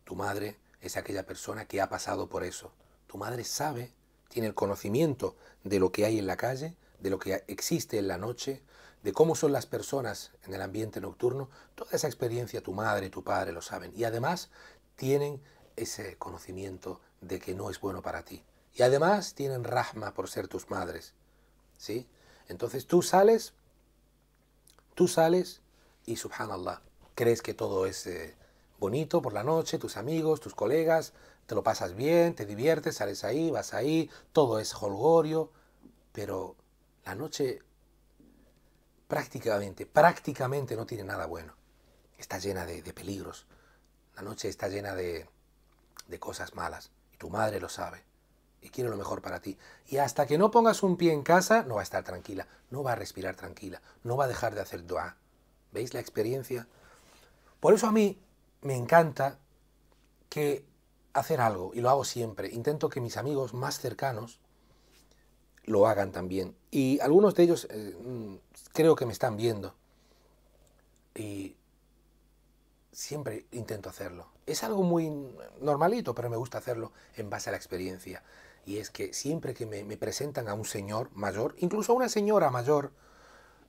[SPEAKER 1] Tu madre es aquella persona que ha pasado por eso. Tu madre sabe, tiene el conocimiento de lo que hay en la calle, de lo que existe en la noche, de cómo son las personas en el ambiente nocturno. Toda esa experiencia tu madre tu padre lo saben. Y además tienen ese conocimiento de que no es bueno para ti. Y además tienen rahma por ser tus madres. ¿Sí? Entonces tú sales, tú sales y subhanallah, crees que todo es eh, bonito por la noche, tus amigos, tus colegas, te lo pasas bien, te diviertes, sales ahí, vas ahí, todo es holgorio, pero la noche prácticamente, prácticamente no tiene nada bueno. Está llena de, peligros. La noche está llena de, de cosas malas. Y tu madre lo sabe. Y quiere lo mejor para ti. Y hasta que no pongas un pie en casa, no va a estar tranquila. No va a respirar tranquila. No va a dejar de hacer dua. ¿Veis la experiencia? Por eso a mí me encanta que hacer algo, y lo hago siempre, intento que mis amigos más cercanos lo hagan también. Y algunos de ellos eh, mm, creo que me están viendo. Y siempre intento hacerlo. Es algo muy normalito, pero me gusta hacerlo en base a la experiencia. Y es que siempre que me, presentan a un señor mayor, incluso a una señora mayor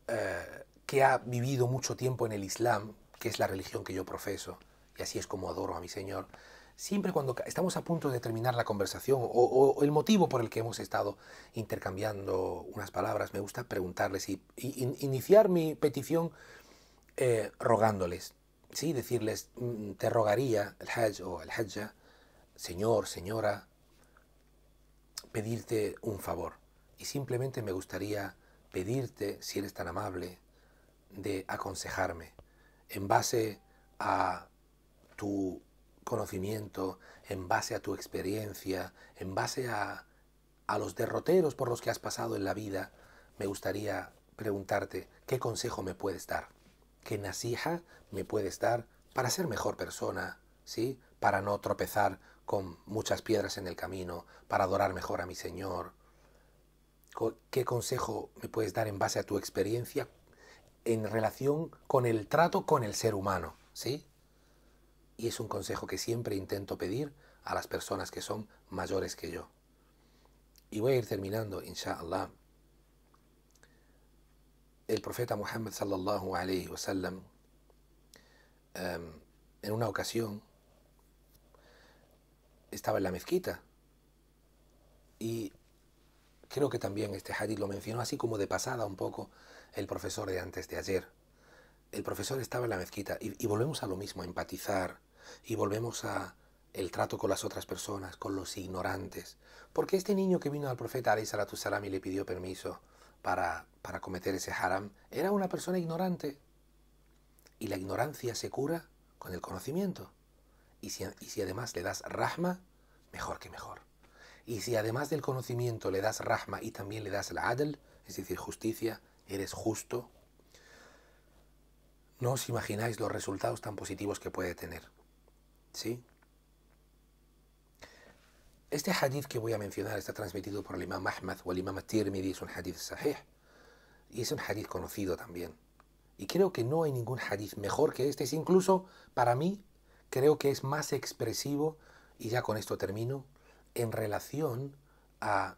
[SPEAKER 1] eh, que ha vivido mucho tiempo en el Islam, que es la religión que yo profeso, y así es como adoro a mi Señor, siempre cuando estamos a punto de terminar la conversación o, el motivo por el que hemos estado intercambiando unas palabras, me gusta preguntarles y, iniciar mi petición eh, rogándoles, ¿sí? decirles, mm, te rogaría, el Hajj o el Hajja, Señor, Señora, pedirte un favor. Y simplemente me gustaría pedirte, si eres tan amable, de aconsejarme en base a tu conocimiento, en base a tu experiencia, en base a, los derroteros por los que has pasado en la vida, me gustaría preguntarte qué consejo me puedes dar, qué nasija me puedes dar para ser mejor persona, ¿sí? Para no tropezar con muchas piedras en el camino, para adorar mejor a mi Señor. ¿Qué consejo me puedes dar en base a tu experiencia en relación con el trato con el ser humano, ¿sí? y es un consejo que siempre intento pedir a las personas que son mayores que yo. Y voy a ir terminando, inshaAllah El profeta Muhammad sallallahu alayhi wa sallam em, en una ocasión, estaba en la mezquita y creo que también este hadith lo mencionó así como de pasada un poco el profesor de antes de ayer. El profesor estaba en la mezquita y, y volvemos a lo mismo, a empatizar, y volvemos a el trato con las otras personas, con los ignorantes. Porque este niño que vino al profeta Ali y le pidió permiso para, para cometer ese haram, era una persona ignorante. Y la ignorancia se cura con el conocimiento. Y si, además le das rahma, mejor que mejor. Y si además del conocimiento le das rahma y también le das la adl, es decir, justicia, eres justo, no os imagináis los resultados tan positivos que puede tener. ¿Sí? Este hadith que voy a mencionar está transmitido por el imam Ahmad o el imam Tirmidhi, es un hadith sahih. Y es un hadith conocido también. Y creo que no hay ningún hadith mejor que este. incluso, para mí, creo que es más expresivo, y ya con esto termino, en relación a,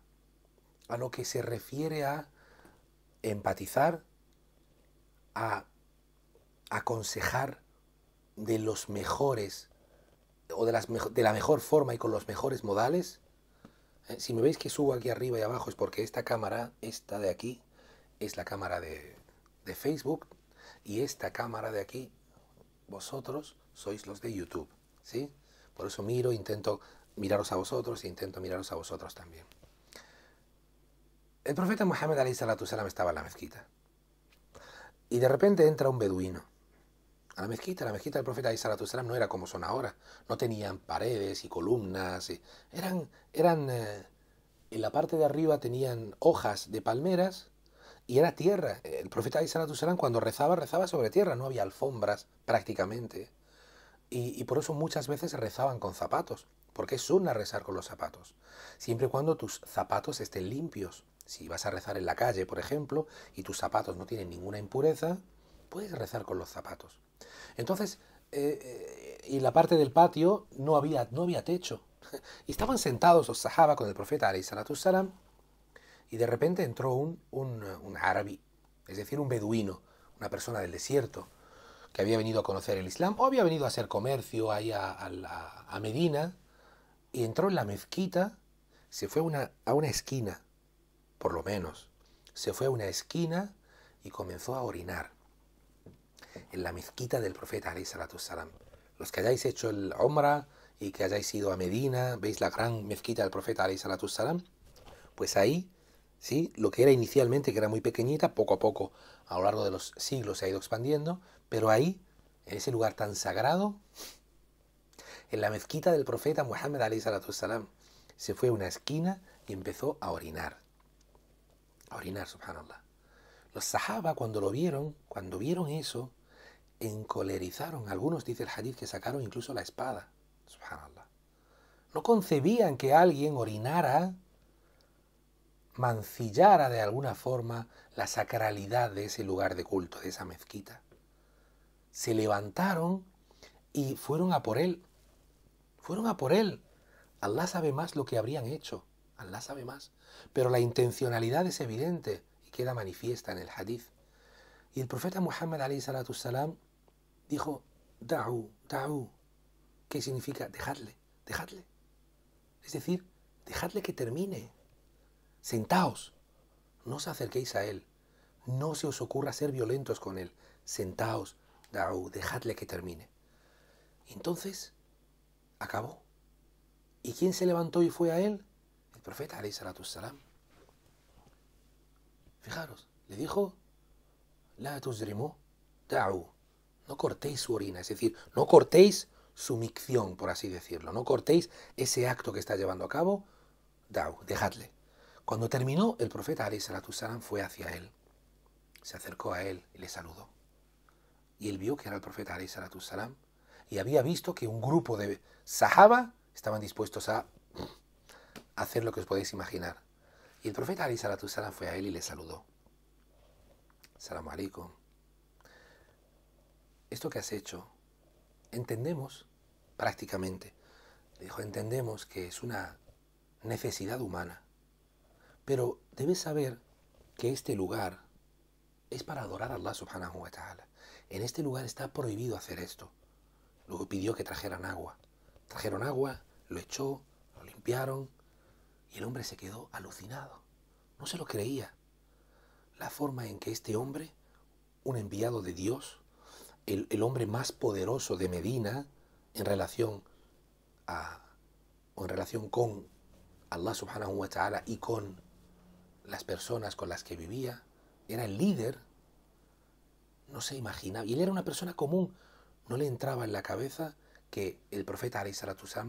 [SPEAKER 1] a lo que se refiere a empatizar, a aconsejar de los mejores o de, la mejor forma y con los mejores modales. Eh, si me veis que subo aquí arriba y abajo es porque esta cámara, esta de aquí, es la cámara de, Facebook y esta cámara de aquí, vosotros sois los de YouTube. ¿sí? Por eso miro, intento miraros a vosotros e intento miraros a vosotros también. El profeta Mohammed estaba en la mezquita. Y de repente entra un beduino a la mezquita. La mezquita del profeta Isa no era como son ahora. No tenían paredes y columnas. Eh. eran, eran eh, en la parte de arriba tenían hojas de palmeras y era tierra. El profeta Isa cuando rezaba, rezaba sobre tierra. No había alfombras prácticamente. Y, por eso muchas veces rezaban con zapatos. Porque es una rezar con los zapatos. Siempre y cuando tus zapatos estén limpios. Si vas a rezar en la calle, por ejemplo, y tus zapatos no tienen ninguna impureza, puedes rezar con los zapatos. Entonces, en eh, eh, la parte del patio no había, no había techo. Y estaban sentados los sahaba con el profeta salam y de repente entró un, un, árabe, es decir, un beduino, una persona del desierto, que había venido a conocer el Islam o había venido a hacer comercio ahí a, Medina, y entró en la mezquita, se fue una, a una esquina, por lo menos, se fue a una esquina y comenzó a orinar en la mezquita del profeta alayhi Los que hayáis hecho el Umrah y que hayáis ido a Medina, veis la gran mezquita del profeta alayhi pues ahí, sí, lo que era inicialmente, que era muy pequeñita, poco a poco, a lo largo de los siglos se ha ido expandiendo, pero ahí, en ese lugar tan sagrado, en la mezquita del profeta Muhammad alayhi se fue a una esquina y empezó a orinar. A orinar, subhanallah. Los sahaba cuando lo vieron, cuando vieron eso, encolerizaron. Algunos, dice el hadith, que sacaron incluso la espada. No concebían que alguien orinara, mancillara de alguna forma la sacralidad de ese lugar de culto, de esa mezquita. Se levantaron y fueron a por él. Fueron a por él. Allah sabe más lo que habrían hecho. Allah sabe más. Pero la intencionalidad es evidente y queda manifiesta en el hadith. Y el profeta Muhammad salam dijo da'u, da'u, ¿qué significa dejadle, dejadle. Es decir, dejadle que termine. Sentaos, no os acerquéis a él, no se os ocurra ser violentos con él. Sentaos, da'u, dejadle que termine. entonces, acabó. ¿Y quién se levantó y fue a él? El profeta, alayhi salatu salam. Fijaros, le dijo, la da'u, no cortéis su orina, es decir, no cortéis su micción, por así decirlo, no cortéis ese acto que está llevando a cabo, dao, dejadle. Cuando terminó, el profeta Ali Salam fue hacia él, se acercó a él y le saludó. Y él vio que era el profeta Ali Salam. y había visto que un grupo de sahaba estaban dispuestos a hacer lo que os podéis imaginar. Y el profeta Ali Salam fue a él y le saludó. Salam alaikum esto que has hecho, entendemos prácticamente, dijo, entendemos que es una necesidad humana, pero debes saber que este lugar es para adorar a Allah subhanahu wa ta'ala. En este lugar está prohibido hacer esto. Luego pidió que trajeran agua. Trajeron agua, lo echó, lo limpiaron y el hombre se quedó alucinado. No se lo creía. La forma en que este hombre, un enviado de Dios, el, hombre más poderoso de Medina en relación en relación con Allah subhanahu wa ta'ala y con las personas con las que vivía, era el líder, no se imaginaba. Y él era una persona común, no le entraba en la cabeza que el profeta Ali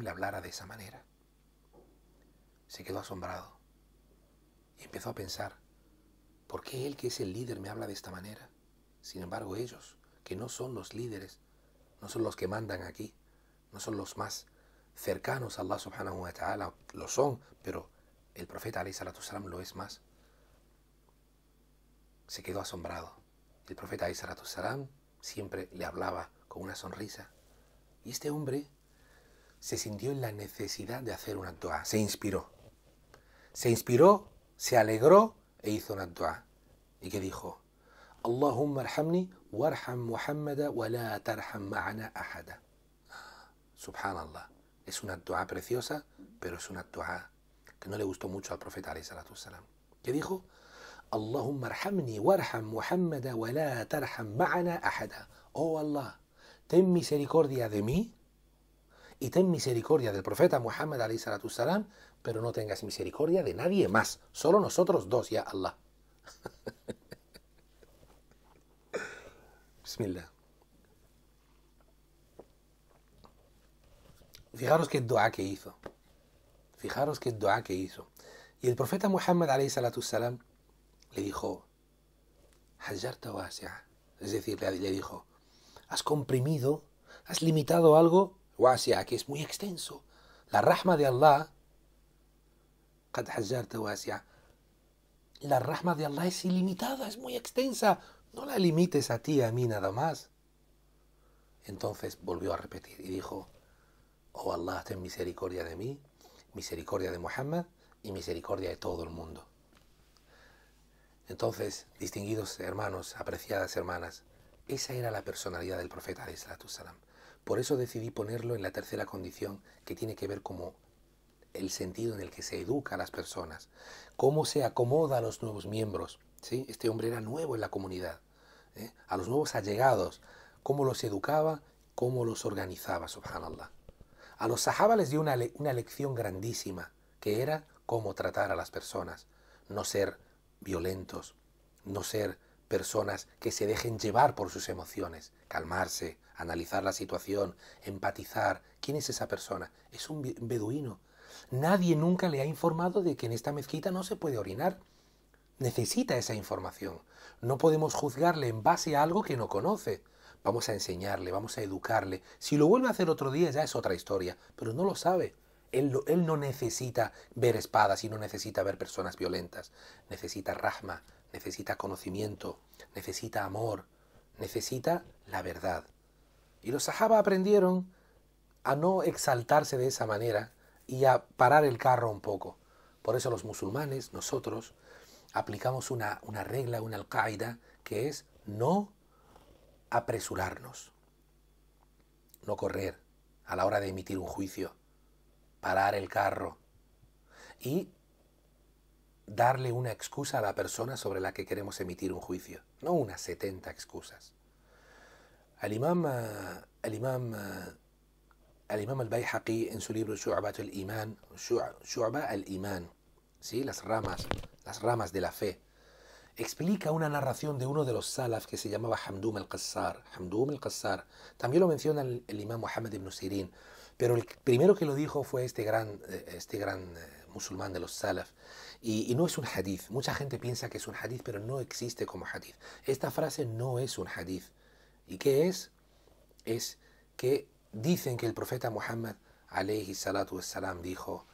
[SPEAKER 1] le hablara de esa manera. Se quedó asombrado y empezó a pensar, ¿por qué él que es el líder me habla de esta manera? Sin embargo, ellos que no son los líderes, no son los que mandan aquí, no son los más cercanos a Allah subhanahu wa ta'ala, lo son, pero el profeta salam lo es más. Se quedó asombrado. El profeta salam siempre le hablaba con una sonrisa. Y este hombre se sintió en la necesidad de hacer una dua, se inspiró. Se inspiró, se alegró e hizo una dua. Y que dijo, Allahumma arhamni Warham Muhammad wala tarham معنا Ahada Subhanallah. Es una dua preciosa, pero es una dua que no le gustó mucho al profeta salam. ¿Qué dijo? Allahumma warham Muhammad, wala tarham ma'ana ahada. Oh Allah, ten misericordia de mí y ten misericordia del profeta Muhammad salam, pero no tengas misericordia de nadie más, solo nosotros dos, ya Allah. Bismillah. Fijaros qué dua que hizo. Fijaros qué dua que hizo. Y el profeta Muhammad salam le dijo, es decir, le dijo, has comprimido, has limitado algo, wasia, que es muy extenso. La rahma de Allah, la rahma de Allah es ilimitada, es muy extensa. No la limites a ti, a mí nada más. Entonces volvió a repetir y dijo, oh Allah, ten misericordia de mí, misericordia de Muhammad y misericordia de todo el mundo. Entonces, distinguidos hermanos, apreciadas hermanas, esa era la personalidad del profeta de Salam. Por eso decidí ponerlo en la tercera condición que tiene que ver como el sentido en el que se educa a las personas, cómo se acomoda a los nuevos miembros. ¿sí? Este hombre era nuevo en la comunidad. ¿eh? a los nuevos allegados, cómo los educaba, cómo los organizaba, subhanallah. A los sahaba les dio una lección grandísima, que era cómo tratar a las personas, no ser violentos, no ser personas que se dejen llevar por sus emociones, calmarse, analizar la situación, empatizar. ¿Quién es esa persona? Es un beduino. Nadie nunca le ha informado de que en esta mezquita no se puede orinar necesita esa información. No podemos juzgarle en base a algo que no conoce. Vamos a enseñarle, vamos a educarle. Si lo vuelve a hacer otro día ya es otra historia, pero no lo sabe. Él, no necesita ver espadas y no necesita ver personas violentas. Necesita rahma, necesita conocimiento, necesita amor, necesita la verdad. Y los sahaba aprendieron a no exaltarse de esa manera y a parar el carro un poco. Por eso los musulmanes, nosotros, aplicamos una, regla, una al-Qaeda, que es no apresurarnos, no correr a la hora de emitir un juicio, parar el carro y darle una excusa a la persona sobre la que queremos emitir un juicio, no unas 70 excusas. El imam, el imam, el imam al-Bayhaqi en su libro Shu'bat al-Iman, al-Iman, las ramas, las ramas de la fe. Explica una narración de uno de los salaf que se llamaba Hamdum al-Qassar. Hamdum al-Qassar. También lo menciona el, imán Mohammed Muhammad ibn Sirin. Pero el primero que lo dijo fue este gran, eh, este gran eh, musulmán de los salaf. Y, no es un hadith. Mucha gente piensa que es un hadith, pero no existe como hadith. Esta frase no es un hadith. ¿Y qué es? Es que dicen que el profeta Muhammad, alayhi salatu salam, dijo,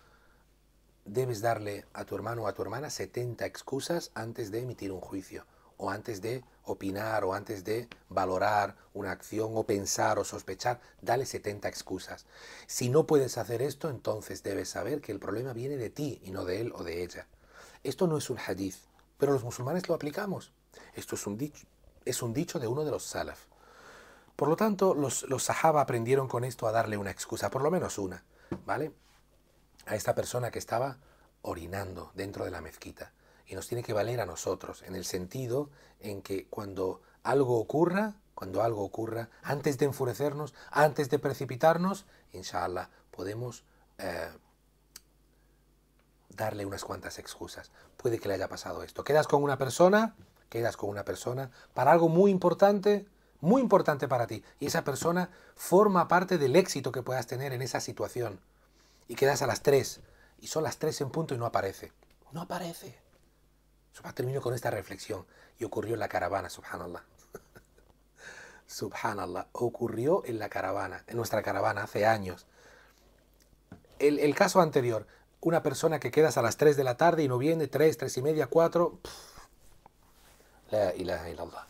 [SPEAKER 1] debes darle a tu hermano o a tu hermana 70 excusas antes de emitir un juicio, o antes de opinar, o antes de valorar una acción, o pensar, o sospechar. Dale 70 excusas. Si no puedes hacer esto, entonces debes saber que el problema viene de ti y no de él o de ella. Esto no es un hadith, pero los musulmanes lo aplicamos. Esto es un dicho, es un dicho de uno de los salaf. Por lo tanto, los, los sahaba aprendieron con esto a darle una excusa, por lo menos una, ¿vale? a esta persona que estaba orinando dentro de la mezquita. Y nos tiene que valer a nosotros, en el sentido en que cuando algo ocurra, cuando algo ocurra, antes de enfurecernos, antes de precipitarnos, inshallah, podemos eh, darle unas cuantas excusas. Puede que le haya pasado esto. Quedas con una persona, quedas con una persona para algo muy importante, muy importante para ti. Y esa persona forma parte del éxito que puedas tener en esa situación y quedas a las 3 y son las 3 en punto y no aparece. No aparece. termino con esta reflexión y ocurrió en la caravana, subhanallah. subhanallah, ocurrió en la caravana, en nuestra caravana hace años. El, caso anterior, una persona que quedas a las 3 de la tarde y no viene, 3, tres y media, 4. La ilaha illallah.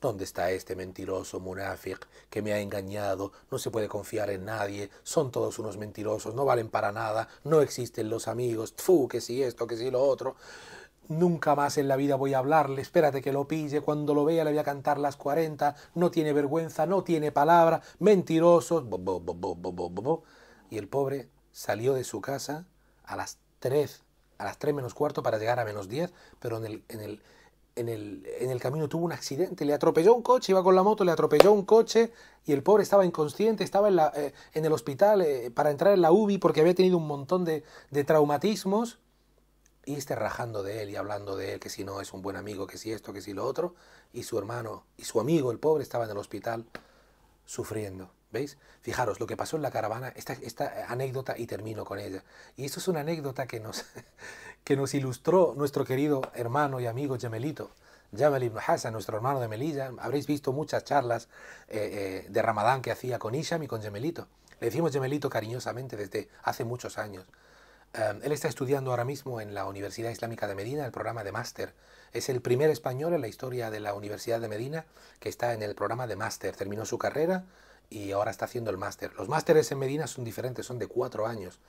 [SPEAKER 1] ¿Dónde está este mentiroso munafik que me ha engañado? No se puede confiar en nadie, son todos unos mentirosos, no valen para nada, no existen los amigos, tfu, que si esto, que si lo otro. Nunca más en la vida voy a hablarle, espérate que lo pille, cuando lo vea le voy a cantar las 40, no tiene vergüenza, no tiene palabra, mentirosos. y el pobre salió de su casa a las 3, a las tres menos cuarto para llegar a menos 10, pero en el, en el en el, camino tuvo un accidente, le atropelló un coche, iba con la moto, le atropelló un coche y el pobre estaba inconsciente, estaba en, eh, el hospital eh, para entrar en la UBI porque había tenido un montón de, de traumatismos y este rajando de él y hablando de él, que si no es un buen amigo, que si esto, que si lo otro, y su hermano y su amigo, el pobre, estaba en el hospital sufriendo. Fijaros lo que pasó en la caravana, esta, anécdota y termino con ella. Y esto es una anécdota que nos, que nos ilustró nuestro querido hermano y amigo Gemelito. Jamel ibn Hassan, nuestro hermano de Melilla, habréis visto muchas charlas eh, eh, de Ramadán que hacía con Isham y con Gemelito. Le decimos Gemelito cariñosamente desde hace muchos años. Eh, él está estudiando ahora mismo en la Universidad Islámica de Medina el programa de máster. Es el primer español en la historia de la Universidad de Medina que está en el programa de máster. Terminó su carrera y ahora está haciendo el máster. Los másteres en Medina son diferentes, son de cuatro años.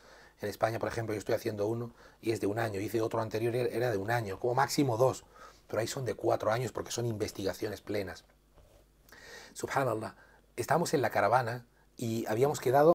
[SPEAKER 1] En España, por ejemplo, yo estoy haciendo uno y es de un año. Hice otro anterior y e-, era de un año, como máximo dos. Pero ahí son de cuatro años porque son investigaciones plenas. Subhanallah, estamos en la caravana y habíamos quedado...